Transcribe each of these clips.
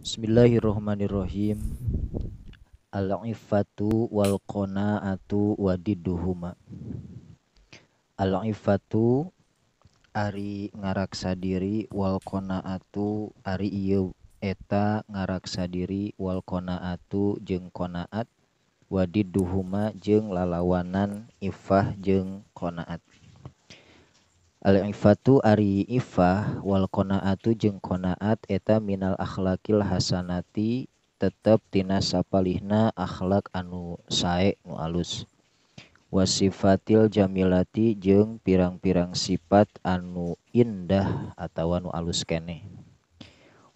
Bismillahirrahmanirrahim. Al-ifatu wal qanaatu wadiduhuma. Al-ifatu ari ngaraksa diri wal qanaatu ari ieu eta ngaraksa diri wal qanaatu jeung qanaat wadiduhuma jeung lalawanan ifah jeung qanaat. Fatu Ariifahwalkoa atau jeung konnaat eta minal akhlakil Hasanati tetap Tina sappalihna akhlak anu sa mulus wasifatil Jailati jeung pirang-pirang sifat anu indah atau wanu alus kene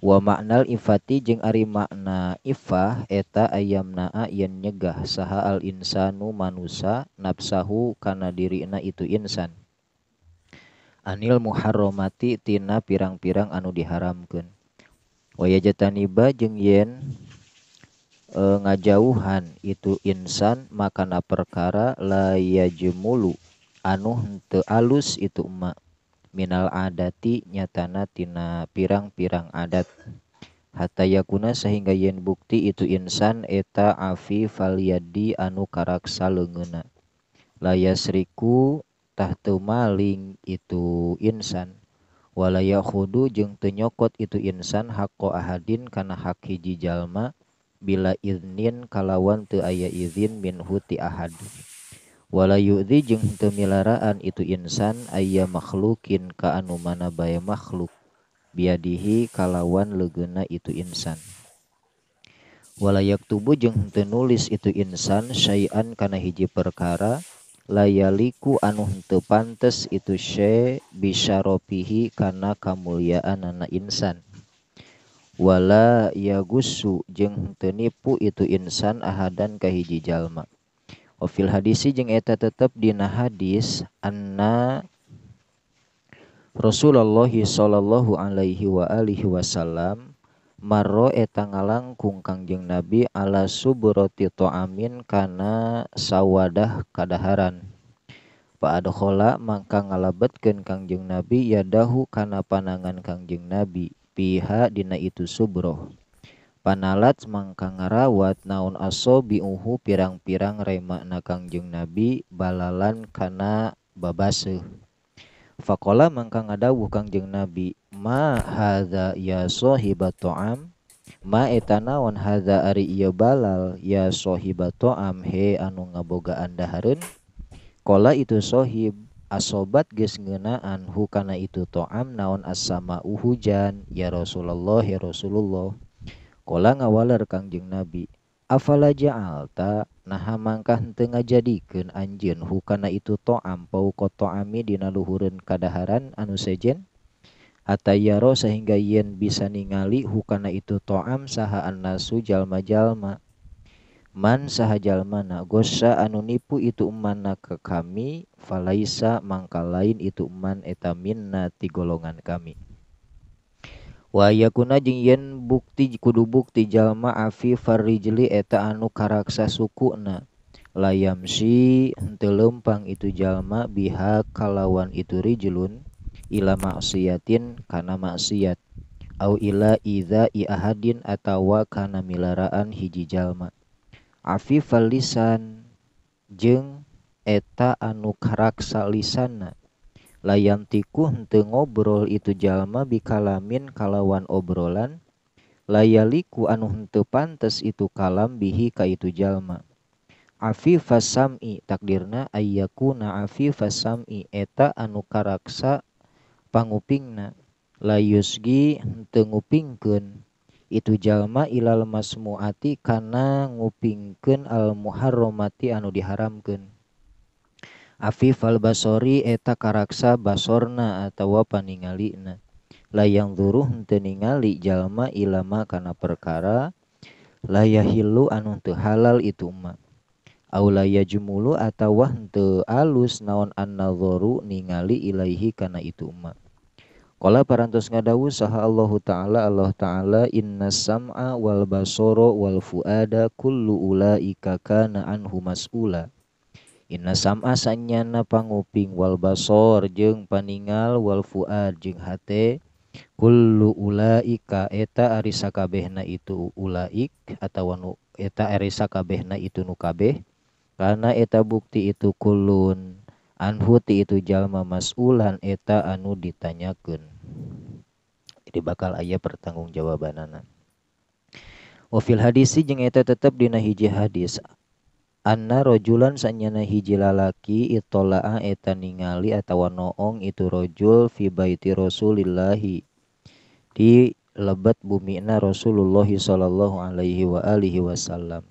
wamakna ifati jeung Ari makna ifah eta ayam naa yang nyegah sahal Insanu manusa nafsahu karena dirina itu Insan Muharromati tina pirang-pirang anu diharamkan Oh ya jataniba je yen e, ngajauhan itu insan makana perkara laya jemulu anu the alus itumak Minal adati nyatanatina pirang-pirarang adat hataya kuna sehingga yen bukti itu insan eta Avi vallyadi anu karsa legena layassiku yang tahtu maling itu insan walaya khudu jeng tenyokot itu insan hakko ahadin karena hak hiji jalma bila iznin kalawan tu aya izin min huti ahad wala jeng jeung itu insan aya makhlukin ka anu mana bae makhluk biadihi kalawan leguna itu insan walayak tubuh jeng tenulis itu insan syai'an karena hiji perkara layaliku anu henteu pantes itu bisa ropihi karena kemuliaan anak insan wala yagusu jeung henteu nipu itu insan ahadan kahiji hiji jalma ofil hadisi jeng eta tetap dina hadis anna Rasulullah sallallahu alaihi wa alihi wasallam Marro etang ngalang kung Kangjeng nabi ala Subro tito amin kana sawwadah kadaharan. Pakadokhola mangngka ngalabat keun Kangjeng nabi ya dahhu kana panangan Kangjeng nabi. pihak dina itu subro. Panalat mangngka nga rawatt naun aso biuhu pirang-pirang remak na Kangjeng nabi balalan kana babase. Fakola mangkang adawu kangjeng Nabi ma haza ya sohibat ta'am ma etanawan haza ari iya balal ya sohibat ta'am he anu anda harun. Kola itu sohib asobat geus ngeunaan hukana itu to'am naon as-sama hujan ya Rasulullah ya Rasulullah Kola ngawaler kangjeng Nabi afala ja'alta Nah mangkah jadi ngajadikeun anjen hukana itu to'am pau kotoami dina luhureun kadaharan anu sejen atayaro sehingga yen bisa ningali hukana itu to'am saha annasu jalma-jalma man saha jalmana gosa anu nipu itu mana ke kami falaisa mangka lain itu man etamin na ti golongan kami yakuna jeung yen bukti kudu bukti jalma afi farrijli eta anu karaksa sukuna layam si henteu lempang itu jalma biha kalawan itu rijlun ila maksiatin kana maksiat au ila ida i ahadin atawa kana milaraan hiji jalma afi lisan jeng eta anu karaksa lisana yangtikku nte ngobrol itu jalma bikalamin kalawan obrolan la yaiku anu untuk pantes itu kalam bihika itu jalma Avi fasami takdirna ayaku nafi faami eta anu karraksa pangupingna la yzgi tengupingken itu jalma ilal masmu atikana ngupingken almuharromati anu diharam ke Afif al Basori eta karaksa basorna atau ningali na layang duruh ningali jalma ilama karena perkara layahilu anu teu halal itu ma aulaya jumulu wah henteu alus naon an ningali ilaihi karena itu ma Kala parantos ngadawu saha Allah Ta'ala Allah Ta'ala inna sam'a wal basoro wal fuada kullu ulaika kana anhu mas'ula sama asannya na panuping walbasor jeng paningalwalfu jingulaika eta Arisa kabeh itu Uula atauetaisa kabeh itu nukabeh karena eta bukti itu Kuun anhhuti itujallma Mas ulan eta anu ditanyakan jadi bakal ayah pertanggungjawa banaan ofil hadisi jengeta tetap dinahiija hadis a anna rojulan sanyana hiji lalaki itola'a eta ningali atawa noong itu rojul fi baiti rasulillahi di lebat bumi na Rasulullah sallallahu alaihi wa alihi wasallam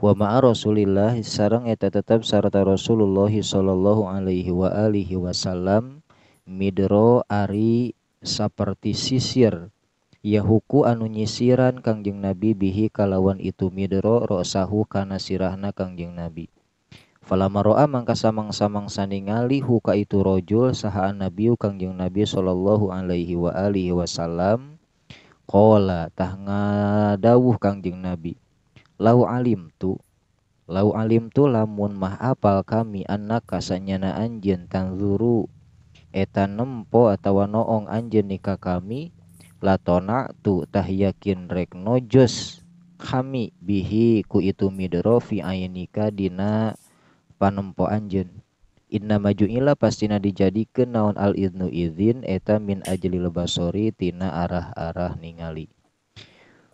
wa ma'a Rasulillah sarang eta tetap serta Rasulullah sallallahu alaihi wa alihi wasallam midro ari seperti sisir yahuku anu nyisiran Kangjeng Nabi bihi kalawan itu midro rosahu kana sirahna Kangjeng Nabi Falama roa mangka samang-samangsa ningali huka itu rojul sahaan nabiu Kangjeng Nabi sallallahu alaihi wa alihi wasallam Kola tah ngadawuh Kangjeng Nabi Lau alim tu Lau alim tu lamun mah apal kami anak kasanyana anjen tanzuru Eta nempo atau noong anjen nikah kami latona tu tah yakin rek nojos kami bihi ku itu midro fi ainika dina panempo anjen inna majuila pastina dijadikeun naon al idnu idin eta min ajli lebasori tina arah-arah ningali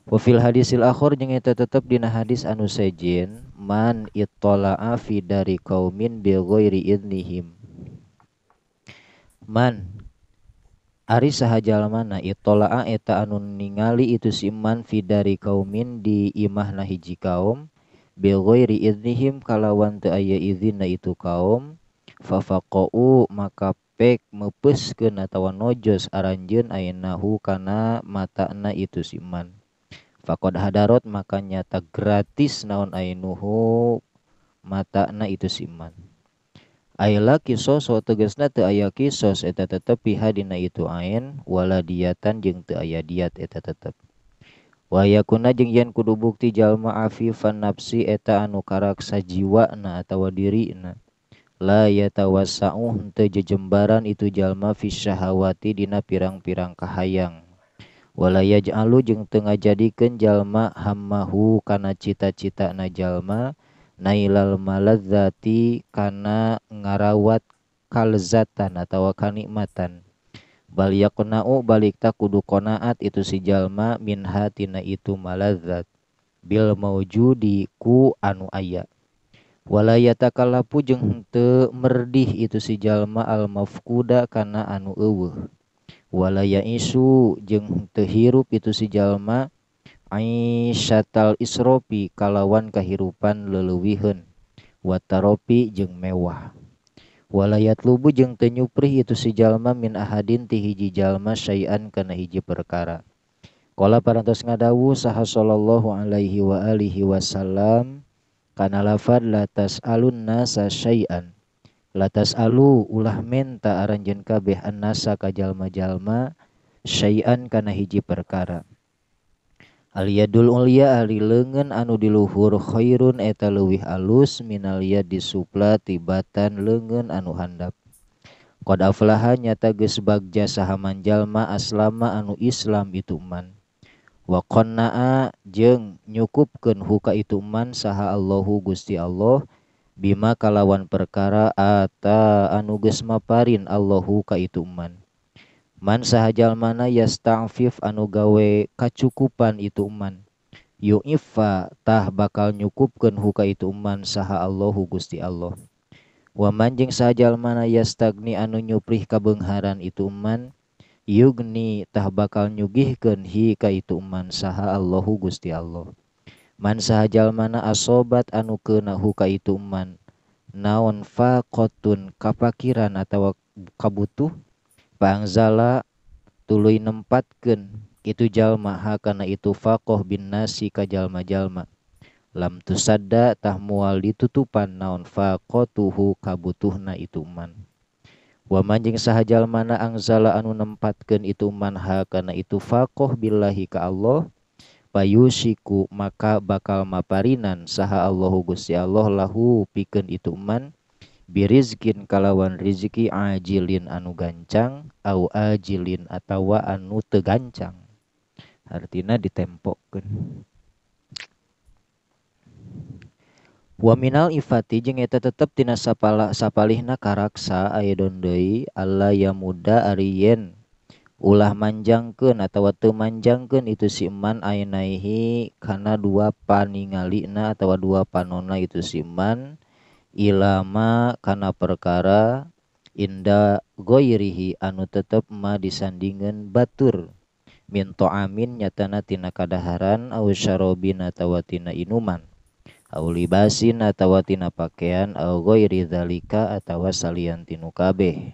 Wafil hadisil akhir jeung eta tetep dina hadis anu sejen man ittala'a fi dari kaumin bi ghairi idnihim. Man Ari sahajalmana itola'a eta anun ningali itu siman fidari kaumin di imah nahiji kaum bighairi idnihim kalawan te aya na itu kaum fafaqau maka pek meupeskeun atawa nojos aranjeun ainahu kana na itu siman faqad hadarot maka nyata gratis naon mata na itu siman Aylah kisos wa na te aya kisos eta tetapha itu a wala diatan jeng te aya diat eta p. Waya na jengjiian kudu buti jalma afi fan nafsi eta anu karaksa jiwa na tawa diri na lata was sauntejejmbaan itu jalma fiyawati dina pirang-pirangkahhaang.walaaya jalu jeng tengah jadi kejallma hamahhu kana cita-cita na jalma, nailal maladzati karena ngarawat kalzatan atau kanikmatan bal yaqna'u balik tak kudu konaat itu si jalma min hatina itu maladzat bil maujudi ku anu aya walayatakallapu jeng te merdih itu si jalma al mafkuda karena anu eueuh walaya isu jeng te hirup itu si jalma Aisyatal isropi kalawan kehirupan leluwihen wataropi jeng mewah walayat lubu jeng tenyuprih itu sejalma min ahadin tihiji jalma syai'an kana hiji perkara Kala parantos ngadawu saha sallallahu alaihi wa alihi wasallam kana lafad latas alun nasa syai'an latas alu ulah menta aranjen kabeh an nasa kajalma-jalma syai'an kana hiji perkara dullia Ali lengen anu diluhur khoairun eta luwih alus minalia di supla titibatan lengen anu handap. Qdaflaha nyata gebagja sahmanjal ma aslama anu Islam ituman waq na'a jeng nyukupken huka ituman saha Allahu gusti Allah bima kalawan perkarata anu gemaapain Allah huka ituman. Man sahjal mana ya stafif anu gawe kacukupan itu umaman y iffatah bakal nyukuken huka itu umaman saha Allahhu gusti Allah. Waman jng sajal mana ya stagni anu nyrihkabengaran ituman ygnitah bakal nyugihken hika ituman saha Allahu gusti Allah. Man sahjal mana asobat anu ke naka ituman naon fa koun kapan atau kauh, pangzala tuluy nempatkeun itu jalma ha kana itu faqoh bin nasi ka jalma-jalma lam tusadda tah mual ditutupan naon faqatuhu kabutuhna itu man wa manjing saha jalmana angzala anu nempatkeun itu man ha kana itu faqoh billahi ka Allah payusiku maka bakal maparinan saha Allahu Gusti Allah lahu pikeun itu man rizkin kalawan rizki ajilin anu gancang a ajilin atawa anu tegancang Hartina ditempken waal iftingta ptina sappalih na karaktersa adoi Allah ya muda arien ulah manjang ke tawamanjangken itu siman aaihikana dua pani nga na tawa dua panona itu siman, ilama karena perkara inda goirihi anu tetep ma disandingan batur minto amin nyatana tina kadaharan au syarobin atawa tina inuman au libasin atawa tina pakaian au goiri dalika atawa salian tinu kabeh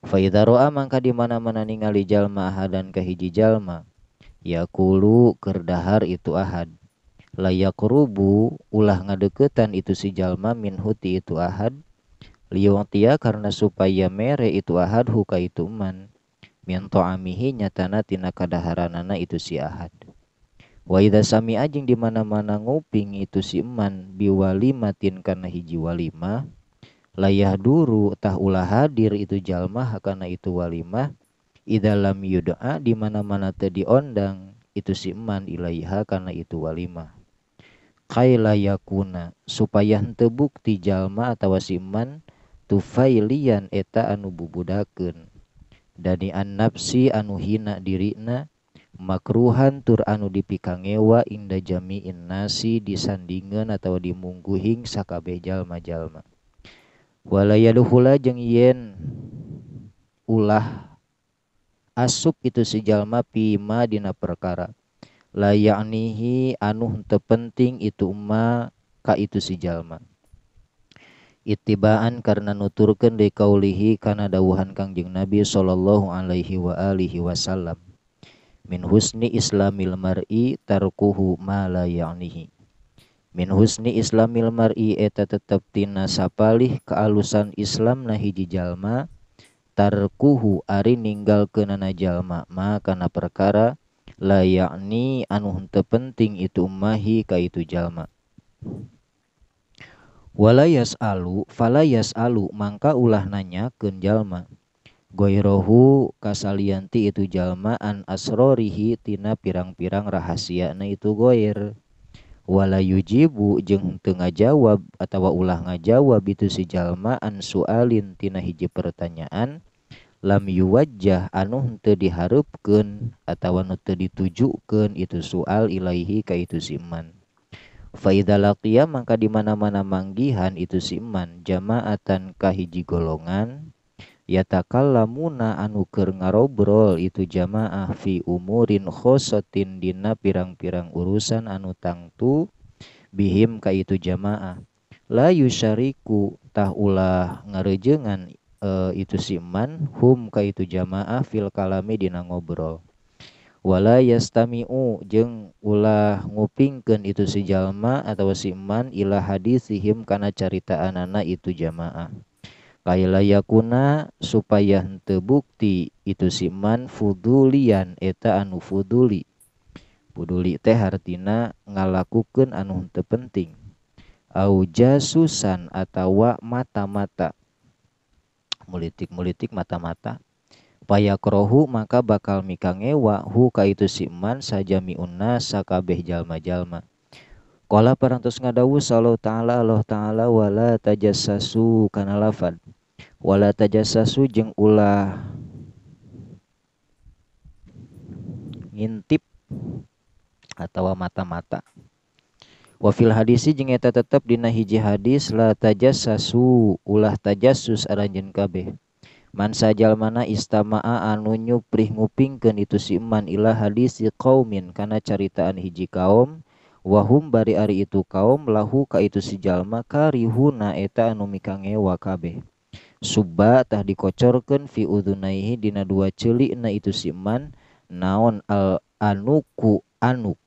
fa idza mangka di mana-mana ningali jalma ahadan kahiji jalma kulu kerdahar itu ahad layak rubu ulah ngadeketan itu si jalma min huti itu ahad tia karena supaya mere itu ahad huka itu man min to'amihi nyatana tina kadaharanana itu si ahad wa idha sami ajing dimana mana nguping itu si eman matin karena hiji walimah layah duru tah ulah hadir itu jalma karena itu walimah idalam yudoa di mana-mana tadi ondang itu si eman ilaiha karena itu walimah Hai layakuna supaya tebuk di Jalma atau was iman tuhfalian eta anububudaken dani an nafsi anu hina dina makruhan tur anu di pikanngewa indah Jami in nasi disandingan atau dimungguhin saka bejal ma-jalmawala Yauhula jeng yen ulah asub itu sejalma pimadina perkara layaknihi anu terpenting itu umma ka itu si jalma ittibaan karena nuturkan dikaulihi kaulihi karena dawuhan kangjeng Nabi sallallahu Alaihi wa alihi Wasallam min husni islamil mar'i tarkuhu ma la ya'nihi min husni islamil mar'i eta tetep tina sapalih kealusan Islam na hiji jalma tarkuhu ari ninggal kenana jalma ma kana perkara la yakni anu henteu penting itu mahi ka itu jalma wala yasalu fala yasalu mangka ulah nanya keun jalma goirohu kasalianti itu jalma an asrorihi tina pirang-pirang rahasia na itu goir wala yujibu jeng henteu ngajawab atawa ulah ngajawab itu si jalma an sualin tina hiji pertanyaan wajah anu diharpkan ataunut dijukkan itu soal Iaihi ka itu siman faida laiya maka dimana-mana manggihan itu siman jamaatankah hijji golongan ya takal la muna anuker ngarobrol itu jamaah fi umurrinhoottindina pirang-pirang urusan anu tangtu bihim ka itu jamaah layusiku tahulah ngarejengan itu uh, itu siman hum ka itu jamaah fil kalami dina ngobrol wala yastami'u jeng ulah ngupingkeun itu si jalma atau si iman ila hadisihim kana anana itu jamaah kaila yakuna supaya henteu bukti itu si iman fudulian eta anu fuduli fuduli teh hartina ngalakukeun anu henteu penting au jasusan atawa mata-mata mulitik-mulitik mata-mata. Payakrohu maka bakal mikangewa hu kaitu siman saja miunna sakabeh jalma-jalma. Kala parantos ngadawu salau ta'ala Allah ta'ala wala tajassasu kana lafad. Wala tajassasu jeung ulah ngintip atau mata-mata wafil hadisi jeng eta tetap dina hiji hadis la tajassasu ulah tajassus aranjeun kabeh man sajal mana istamaa anu nyuprih ngupingkeun itu si iman ilah hadisi qaumin kana caritaan hiji kaum wahum bari ari itu kaum lahu ka itu si jalma karihuna eta anu mikangewa kabeh suba tah dikocorkan fi udunaihi dina dua celik na itu siman naon al anuku anuk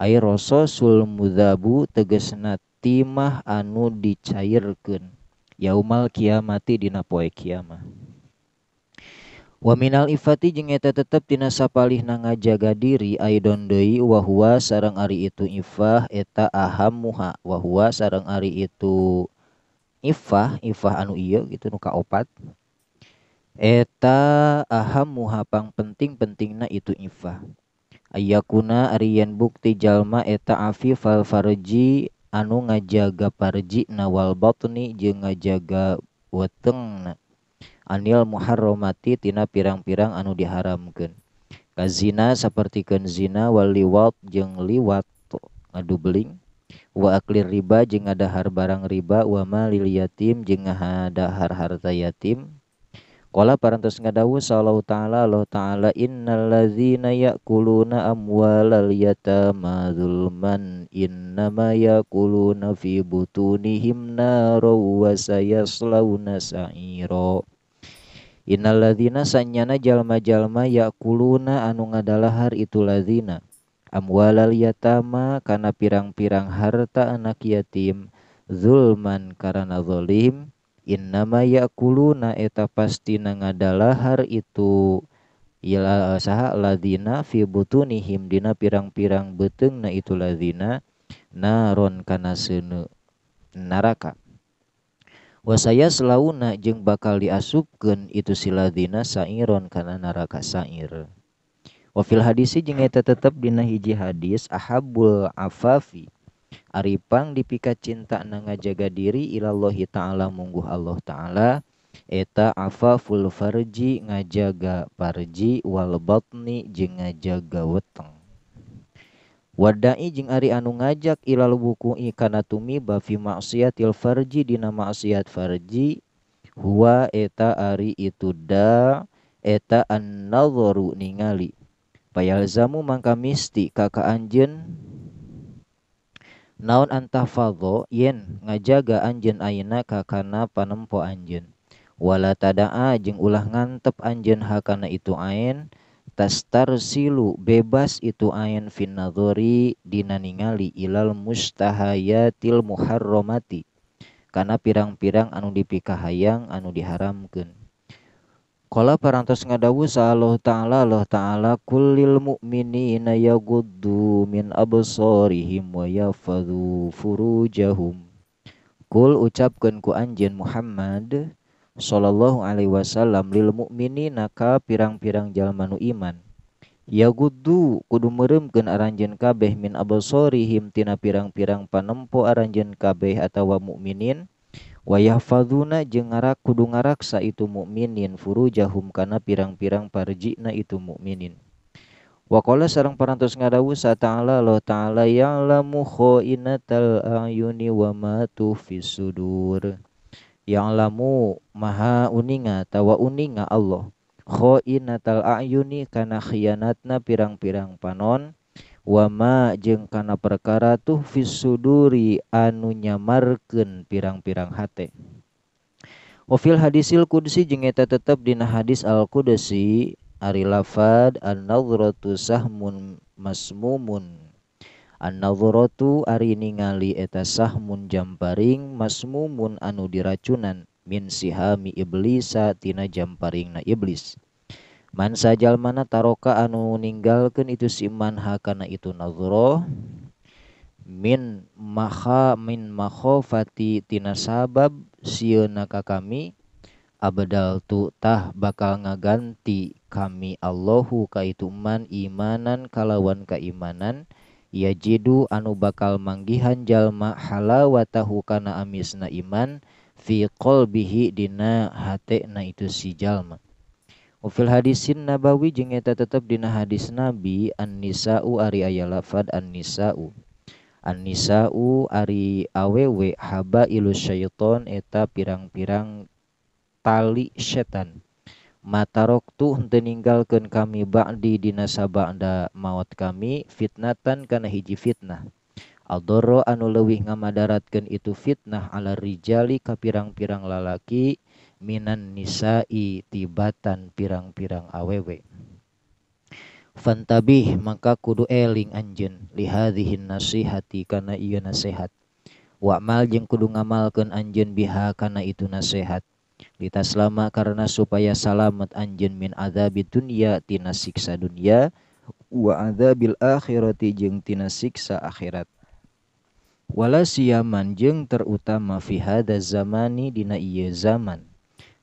rasa sul Muzabu teges na ti mah anu dicairken yaumal kia matidinapoe kiamah waminaal ifati eta tetap binasa palih na ngajaga diri A doni wahwa sarang ari itu ifah eta aham muha wahwa sarang ari itu ifah ifah anu itu muka opat eta aham muhapang penting penting na itu ifah. Ayyakuna en bukti Jalma tavi valfarji anu ngajaga parji nawal botni je ngajaga wete Anil muharromati tinana pirang-pirarang anu diharamken. Kazina sepertiken Zi wali wa je li watto ngadu beling waakli riba je ngadhahar barang riba wamal liyatim je ngahadhahar harta yatim, Qala parantos ngadawu sallallahu taala Allah taala innal ladzina ya'kuluna amwalal yatama zulman innama ya'kuluna fi butunihim naro wa sayaslawna sa'ira Innal ladzina sanyana jalma-jalma ya'kuluna anu ngadalahar itu ladzina amwalal yatama kana pirang-pirang harta anak yatim zulman karena zalim Inna yakulu naeta pasti na ngadalahar itu ladina fi butu nihim dina pirang-pirang beteng na itu lazina naronkana senaraka Wasaya selauna j bakal diaas suken itu si ladina saairron kana naraka saair. Wafil hadisi jingta tetap hiji hadis Ahhabbul afafi, Aripang dipika cinta na ngajaga diri Ilallahhi ta'ala muunggu Allah ta'ala ta avafulfarji ngajaga farji wal bakni je ngajaga weteng. Wadhai j ari anu ngajak ilal buku iikantumi bavi maksiat ilfarjidinanamksiat farji wa eta ari itu da eta an na lo ningali payal zamu mangka misi kaka anjen. naon anantafaho yen ngajaga anjen aina kakana panempo Anjen wala tadajeng ulah ngantep anjen hakana itu ain tasar silu bebas itu aen finatoridinaali ilal mustahayatil Muharromati karena pirang-pirang anu dipikahaang anu diharam ke Qala parantos ngadawu sa Allah Ta'ala Allah Ta'ala kullil mu'minina yaguddu min absarihim wa yafadhu furujahum. Kul ucapkan ku anjeun Muhammad sallallahu alaihi wasallam lil mu'minina ka pirang-pirang jalmanu nu iman. Yaguddu kudu meuremkeun aranjeun kabeh min absarihim tina pirang-pirang panempo aranjeun kabeh atawa mukminin wayahfadzuna jeung ngarak kudu itu mukminin furu jahum karena pirang-pirang parjina itu mukminin Wakola sarang parantos ngadawu sa ta'ala lo ta'ala ya'lamu khainatal ayuni wa ma fisudur. Yang lamu maha uninga tawa uninga Allah khainatal ayuni kana khianatna pirang-pirang panon Wama jeng kana perkara tuh visuduri anu nyamarken pirang-pirang hat. Ofil hadisil Qudsi jeng eta tetapdinana hadis Al-qudesi, Ari lafad, an narotu sahmun masmumun. anururotu ariningali eta sahmun jamparing, masmumun anu diracunan, min sii iblisa tina jamparing na iblis. saja mana taroka anu meninggalkan itu siman hakkana itu nazuoh min mamin makho Fatitina sabab siunaka kami Abdal tutah bakal ngaganti kami Allahu kaituman imanan kalawan keimanan ya jeddu anu bakal manggihan jallma hala wattaukan amisna iman fiqbihhidina hatna itu si Jalma fil hadisin nabawi jengeta tetap Dinah hadits nabi annisa Ari aya lafad annisau annisau ari awew haba ilus syton eta pirang-pirang tali setan matarok tuh meninggalkan kami bakdi dinasaba Andaa maut kami fitnatan karena hiji fitnah aldoro anu lewih ngamada daratkan itu fitnah arijzali ka pirang-pirang lalaki yang minan nisa'i tibatan pirang-pirang awewe fantabih maka kudu eling anjen lihadihin nasihati karena iya nasihat mal jeng kudu ngamalkan anjen biha karena itu nasihat ditaslama karena supaya salamat anjen min adabi dunia tina siksa dunia wa adabil akhirati jeng tina siksa akhirat wala siyaman jeng terutama fi hada zamani dina iya zaman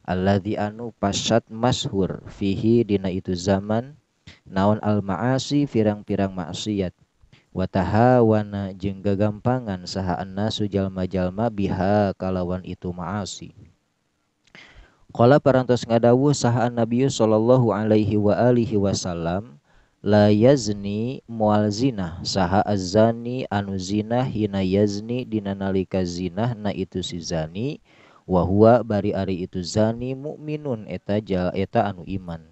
alladzi anu pasat mashur fihi dina itu zaman naon al maasi pirang-pirang maksiat watahawana jeung gagampangan saha annasu jalma-jalma biha kalawan itu maasi Kala parantos ngadawuh saha Nabi sallallahu alaihi wa alihi wasallam la yazni mual zina saha azani anu zina hina yazni dina nalika zinah na itu si zani wahwa bari ari itu zani mukminun eta jal eta anu iman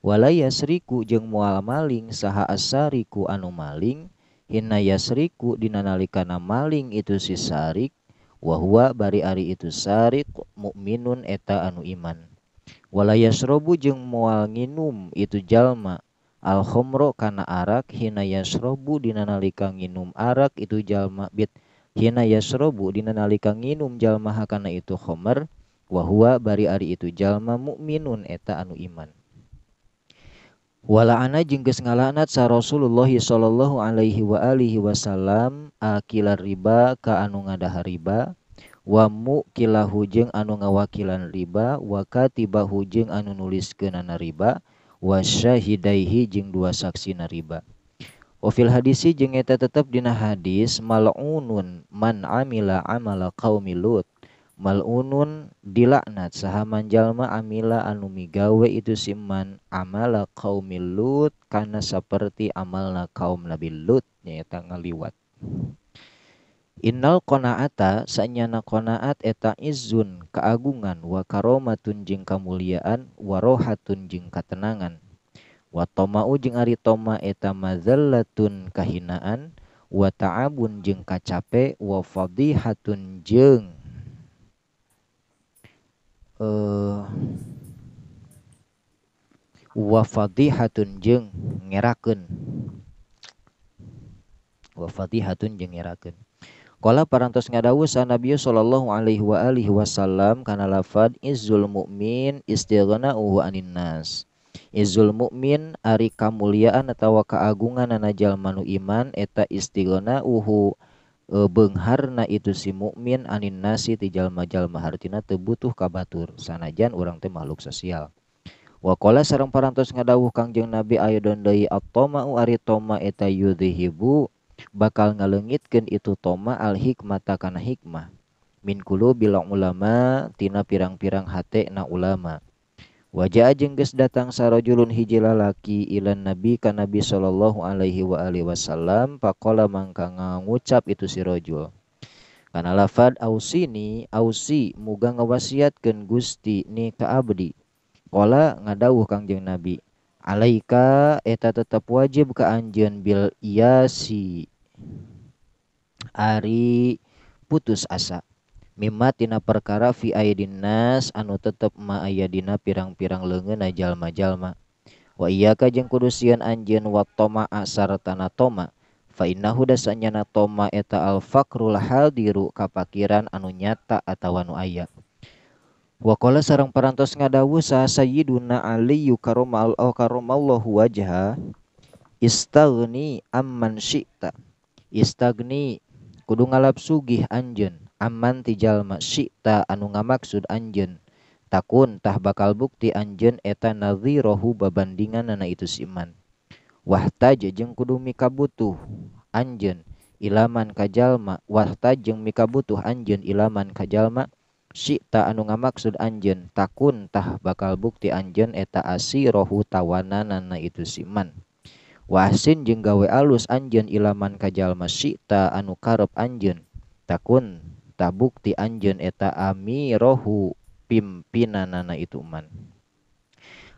wala yasriku jeng mual maling saha asariku anu maling hinna yasriku dinanalikana maling itu si sarik wahwa bari ari itu sarik mukminun eta anu iman wala yasrobu jeng mual nginum itu jalma al khomro kana arak hina yasrobu dinanalika nginum arak itu jalma bit punya Ye na yasrobu dinnallika minum jalmahkana itukhorwahwa bari- ari itu jalma mukminun eta anu iman.walaana jeung kesengala anakt sa Rasulullah Shallallahu Alaihi Waaihi Wasallam ala riba ka anu ngada riba wamu kila hujeng anu nga wakilan riba waka tiba hujeng anu nulis ke nana riba wasyahidaihi j dua saksi nariba. Wafil hadisi jeung eta tetep dina hadis mal'unun man amila amala qaumi Lut. Mal'unun dilaknat sahaman jalma amila anu migawe itu siman amala qaumi Lut kana saperti amalna kaum Nabi Lut nyaeta ngaliwat. Innal qanaata sanyana qanaat eta izun keagungan wa karomatun jeung kamuliaan warohatun jeung katenangan wa toma'u jeung ari toma eta mazallatun kahinaan wa ta'abun jeung kacape wa fadihatun jeung uh, wa fadihatun jeung ngerakeun wa fadihatun jeung ngerakeun Kala parantos ngadawu sa Nabi sallallahu alaihi wa alihi wasallam kana lafad izzul mu'min istighna'uhu anin nas. Iul Mukmin ari muliaan tawa keagungan ajal manu iman eta istina uhhu e, benghar na itu si mukmin anin nasi tijal majal mahartina tebutuhkabatur sanajan u temaluk sosial. wakoleh seorang parantos ngadahuh kangjeng nabi Ayyu dandayitoma uritoma eta y hibu bakal ngalennggitken itu toma al-hikmat takkana hikmah. Minkulu bilok ulama tina pirang-pirang hat na ulama. Wajah jengges datang sarojulun hiji lalaki ilan nabi ka nabi sallallahu alaihi wa alihi wasallam pakola mangka ngucap itu si rojul. Karena lafad ausini ausi muga ngawasiatkeun Gusti ni ka abdi. Kola ngadawuh Kangjeng Nabi, alaika eta tetap wajib ka anjeun bil si ari putus asa mimma tina perkara fi aidin nas anu tetep ma ayadina pirang-pirang leungeun jalma-jalma wa iyyaka jeung kudu sieun anjeun wa toma asartana toma fa innahu dasanyana toma eta al fakrul hadiru kapakiran anu nyata atawa anu aya Wakola sarang parantos ngadawu sa sayyiduna Ali yukaromal au oh, karomallahu wajha istagni amman syi'ta istagni kudu ngalap sugih anjeun man tijallmashita anu ngamaksud anjen takuntah bakal bukti anjen etanalirohu babandingan nana itu siman Wahta jejeng kudu mika butuh anjen ilaman kajlma warta jeng mika butuh anjen ilaman kajjallma sita anu ngamaksud anjen takuntah bakal bukti anjen eta asi rohu tawanan nana itu siman Wahin jeng gawe alus anjen ilaman Kajlma sita anuukarap anjen takun tak bukti anjen eta amirohu pimpinanana itu man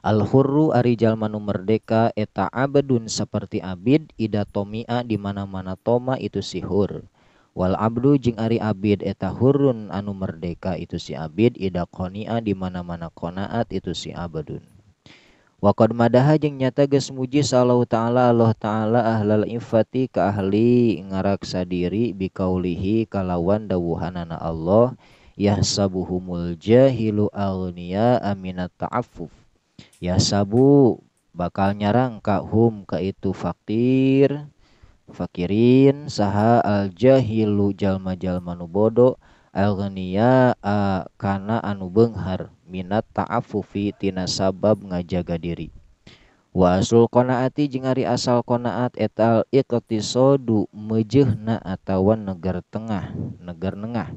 Al-hurru ari jalmanu merdeka eta abdun seperti abid ida tomia di mana-mana toma itu sihur. Wal abdu jing ari abid eta hurun anu merdeka itu si abid ida konia di mana-mana konaat itu si abdun. Wakad madaha jeung nyata geus muji sallahu ta'ala Allah ta'ala ahlal infati ka ahli ngaraksa diri bikaulihi kalawan dawuhanana Allah yahsabuhumul jahilu aghnia aminat ta'affuf yahsabu bakal nyarang ka hum ka itu fakir fakirin saha al jahilu jalma Jalmanu nu bodoh agnia eh, karena anu Benghar minat ta'afufi tina sabab ngajaga diri wasul konaati jeng asal konaat etal iqtisodu mejehna atawan negar tengah negar nengah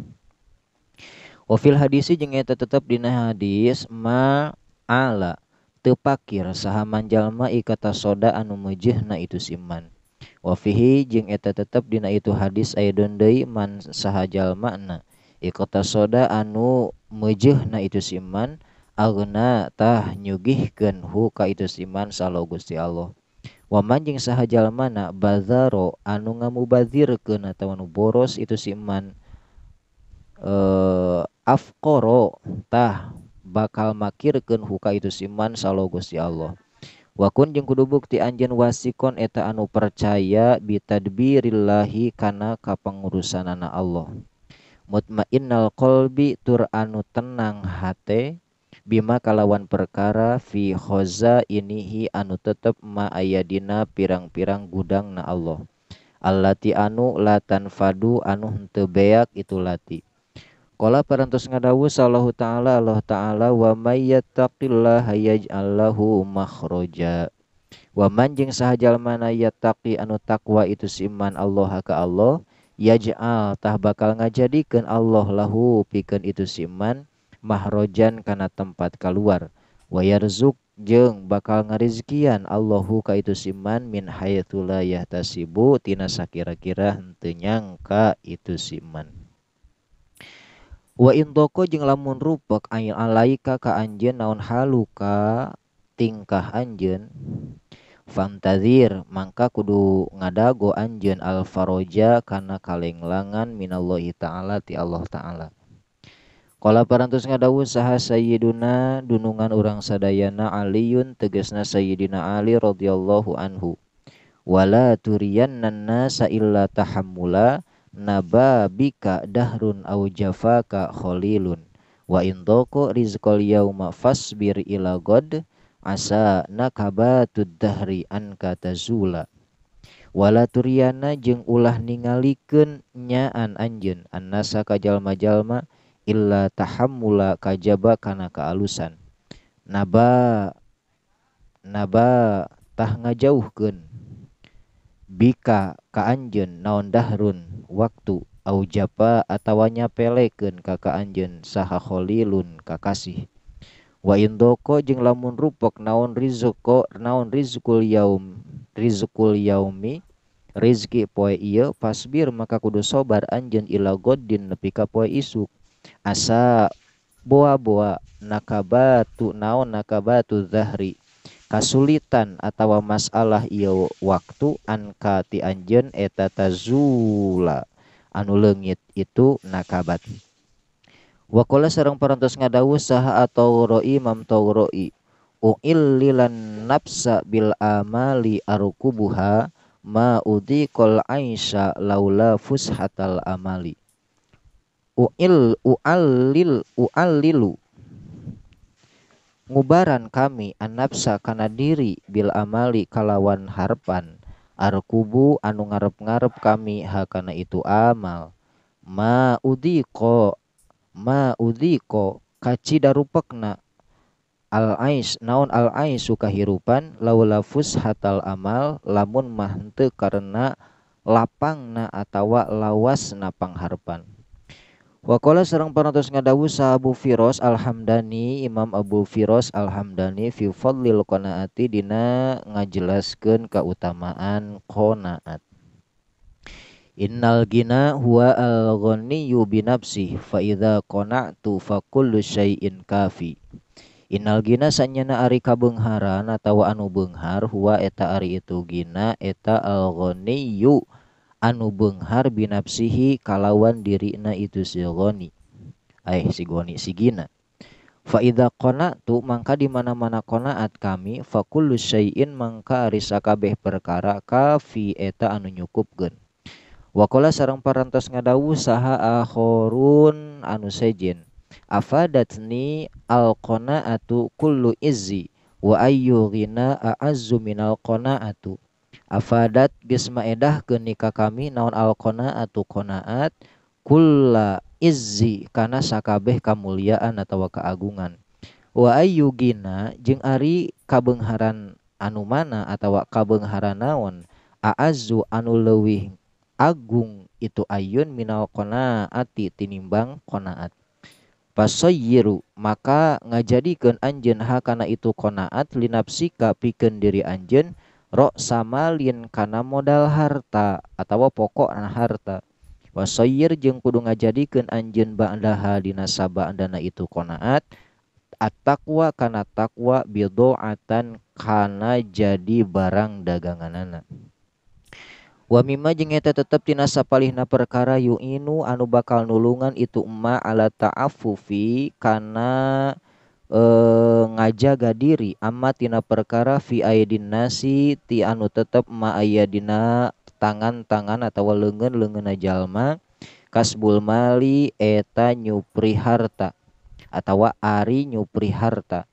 wafil hadisi jeng eta tetap dina hadis ma ala tepakir sahaman jalma ikata soda anu mejehna itu siman wafihi jeng eta tetep dina itu hadis ayadon deui man sahajal makna. punya Kota soda anu mejh na itu siman atah nyugihken huka itu siman sa gusti Allah. Waman jing sahjal manabazaro anu ngamubazir keanu boros itu siman eh, afqrotah bakal makirken huka itu siman sa gusti Allah. Wakun jingku dubuk ti anj waskon eta anu percaya bitadbirillahi kana ka pangurusan anak Allah. Mutmanal qolbi tur anu tenang hat bima kalawan perkara fikhoza inihi anu p ma ayadina pirang-pirang gudang na Allah Allahti anu latan fadu anutebeak itu latikola perens ngadawuallahu ta'ala Allah ta'ala wama taklah hayaj Allahuroja Waman jing sajajal mana ya takqi anu takwa itu siman Allah haka Allah, yaj'al tah bakal ngajadikeun Allah lahu pikeun itu si iman mahrojan kana tempat keluar wa yarzuk jeng bakal ngarizkian Allahu ka itu siman min hayatsu la yahtasibu tina sakira-kira henteu nyangka itu siman wa indoko jeung lamun rupek ayin alaika ka anjeun naon haluka tingkah anjeun fantazir maka kudu ngadago anjeun al faroja kana kalenglangan minallahi taala ti Allah taala Kala parantos ngadawu saha sayyiduna dunungan urang sadayana Aliun tegasna sayyidina Ali radhiyallahu anhu wala turiyannan nasa illa tahammula nababika dahrun au jafaka khalilun wa indoko rizqal yauma fasbir ila god nakabatuddhari ankata zulawala turiaa jeung ulah ningali ke nyaan anjun ansa kajjal majallma Illa tahammula kabakana kealusan naba nabatah ngajauhken bika kaanjun naon dahun waktu a japa atawanya peleken kaka anjun saha Kholilun kakasih. wa indoko jeng lamun rupok naon rizuko naon rizkul yaum rizkul yaumi rizki poe iyo fasbir maka kudu sobar anjen ila godin nepi ka poe isuk asa boa-boa nakabatu naon nakabatu zahri kasulitan atau masalah iyo waktu anka ti anjen eta tazula anu lengit itu nakabat Wakola sarang parantos ngadawu saha atau roi mam tau roi. lilan napsa bil amali arukubuha ma kol aisha laula fushatal amali. U'il u'allil u'allilu ngubaran kami anapsa kana diri bil amali kalawan harapan arkubu anu ngarep-ngarep kami hakana itu amal ma udiko ma udhiko kacida rupekna al ais naon al sukahirupan kahirupan laula fushatal amal lamun mah henteu karena lapangna atawa na pangharpan Wakola serang panatus ngadawu Abu Firos Alhamdani Imam Abu Firos Alhamdani fi fadlil qanaati dina ngajelaskeun kautamaan qanaat Innal gina huwa al-ghaniyyu bi nafsi fa idza qana'tu fa kullu syai'in kafi. Innal gina sanyana ari kabeungharan atawa anu beunghar huwa eta ari itu gina eta al-ghaniyyu anu beunghar binafsihi kalawan dirina itu si ghani. Aih eh, si goni si gina. Fa idza qana'tu mangka di mana-mana qanaat kami fa kullu syai'in mangka ari sakabeh perkara kafi eta anu nyukupkeun Wakola sarang parantos ngadawu saha akhorun anu sejin. Afadatni atu kullu izzi wa ayyu ghina a'azzu minal qanaatu. Afadat geus maedah ke nikah kami naon alqanaatu qanaat kulla izzi kana sakabeh kamuliaan atau keagungan. Wa ayyu jengari jeung ari kabengharan anu mana atau kabengharan naon a'azzu anu leuwih agung itu ayun minal ati tinimbang konaat. Pasoyiru maka ngajadikan anjeun hakana itu konaat linapsika piken diri anjen rok samalin kana modal harta atau pokok harta. pasoyir jeng kudu ngajadikeun anjeun ba'daha dina sabandana itu konaat atakwa kana takwa bidoatan kana jadi barang anak Mima jeta tetap Ti sappalna perkara y Innu anu bakal nuulan itu emma ala taaf fufi karena e, ngajaga diri amatinana perkara Vdinasi Ti anu tetap ma ayadina tangan tangan atau legen lengen najallma kasbul Mali etanypri harta atau Ari Nyupri harta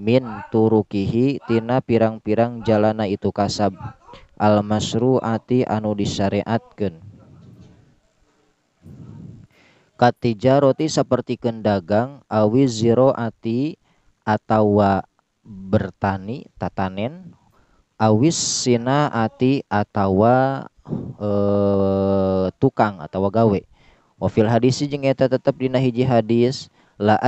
min turukihitinana pirang-pirang jalana itu kasab al masruati anu disyariatkeun katijaroti seperti kendagang awi ati atawa bertani tatanen awis ati atawa e, eh, tukang atau gawe wafil hadis jeng eta tetep dina hiji hadis la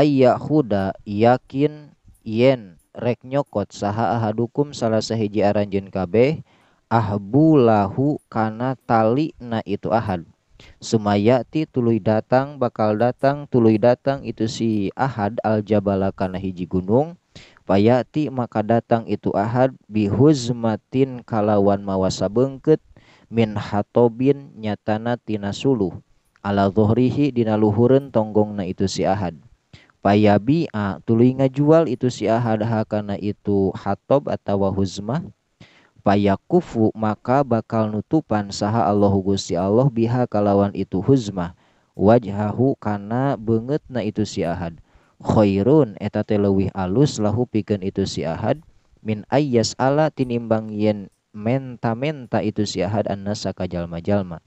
huda yakin yen rek nyokot saha ahadukum salah sahiji aranjen kabeh ahbulahu karena tali na itu ahad sumayati tului datang bakal datang tului datang itu si ahad al jabala karena hiji gunung payati maka datang itu ahad bihuzmatin kalawan mawasa bengket min hatobin nyatana tina suluh ala zuhrihi dina tonggong na itu si ahad payabi a ah, tului ngajual itu si ahad hakana itu hatob atau huzmah fayakufu maka bakal nutupan saha Allahu Gusti Allah biha kalawan itu huzmah wajhahu benget na itu si ahad khairun eta teh alus lahu pikeun itu si ahad min ayas ala tinimbang yen menta-menta itu si ahad annasa ka jalma-jalma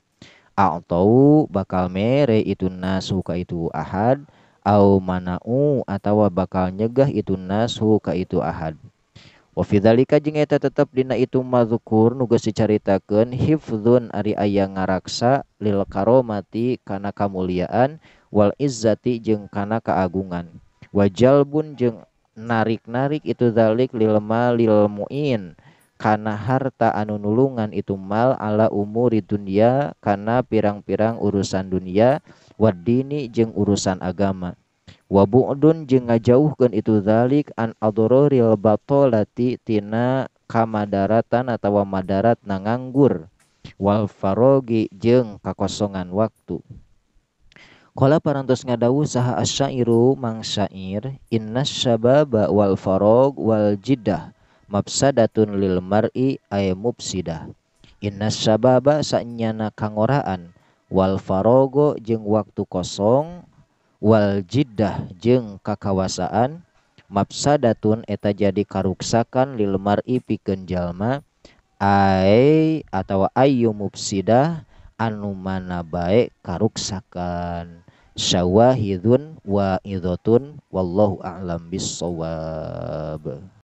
atau bakal mere itu nasu ka itu ahad au manau atawa bakal nyegah itu nasu ka itu ahad Fidalika jingta tetap na itumazzukur nuga sicaritaken Hifun ari ayaah ngaraksa, lil karoomati kana kamumuliaan, Wal izzating kana keagungan. Wajalbun je narik-narik itu dalik lilmal lilmu’in,kana harta anunulungan itu mal ala umur di dunia, kana pirang-pirang urusan dunia, wadini je urusan agama. wa bu'dun jeung ngajauhkeun itu zalik an adroril batolati tina kamadaratan atawa madarat nanganggur wal farogi jeung kakosongan waktu Kala parantos ngadawu saha asyairu mang syair innas syababa wal farog wal jiddah mafsadatun lil mar'i ay mufsidah innas syababa sanyana kangoraan wal farogo jeung waktu kosong wal jiddah jeng kakawasaan mafsadatun eta jadi karuksakan lil mar'i pikeun jalma ai atawa ayu mufsidah anu mana bae karuksakan syawahidun wa idhatun wallahu a'lam bissawab